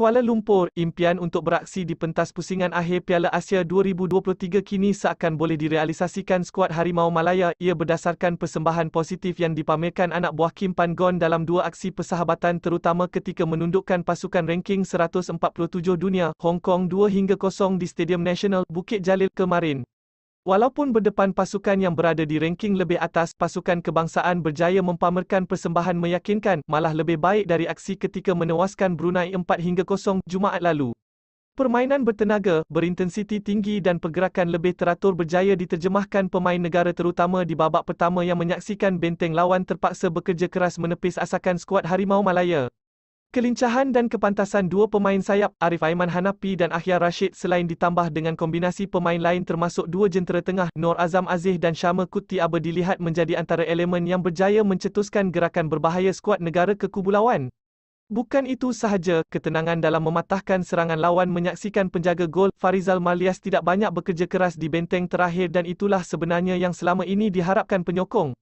Kuala Lumpur, impian untuk beraksi di pentas pusingan akhir Piala Asia 2023 kini seakan boleh direalisasikan skuad Harimau Malaya. Ia berdasarkan persembahan positif yang dipamerkan anak buah Kim Pan-gon dalam dua aksi persahabatan terutama ketika menundukkan pasukan ranking 147 dunia, Hong Kong 2 hingga 0 di Stadium Nasional Bukit Jalil kemarin. Walaupun berdepan pasukan yang berada di ranking lebih atas, pasukan kebangsaan berjaya mempamerkan persembahan meyakinkan, malah lebih baik dari aksi ketika menewaskan Brunei 4 hingga 0 Jumaat lalu. Permainan bertenaga, berintensiti tinggi dan pergerakan lebih teratur berjaya diterjemahkan pemain negara terutama di babak pertama yang menyaksikan benteng lawan terpaksa bekerja keras menepis asakan skuad Harimau Malaya. Kelincahan dan kepantasan dua pemain sayap, Arif Aiman Hanapi dan Ahyar Rashid selain ditambah dengan kombinasi pemain lain termasuk dua jentera tengah, Nur Azam Aziz dan Syama Kuti Aba dilihat menjadi antara elemen yang berjaya mencetuskan gerakan berbahaya skuad negara ke kubu lawan. Bukan itu sahaja, ketenangan dalam mematahkan serangan lawan menyaksikan penjaga gol, Farizal Malias tidak banyak bekerja keras di benteng terakhir dan itulah sebenarnya yang selama ini diharapkan penyokong.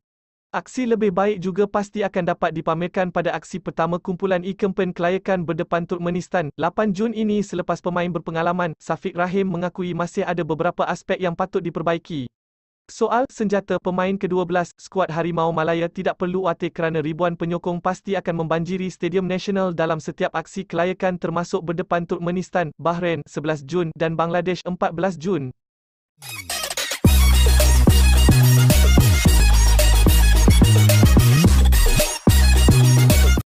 Aksi lebih baik juga pasti akan dapat dipamerkan pada aksi pertama kumpulan E-Campaign kelayakan berdepan Turkmenistan 8 Jun ini selepas pemain berpengalaman, Safiq Rahim mengakui masih ada beberapa aspek yang patut diperbaiki. Soal senjata pemain ke-12, skuad Harimau Malaya tidak perlu watir kerana ribuan penyokong pasti akan membanjiri Stadium Nasional dalam setiap aksi kelayakan termasuk berdepan Turkmenistan, Bahrain 11 Jun dan Bangladesh 14 Jun.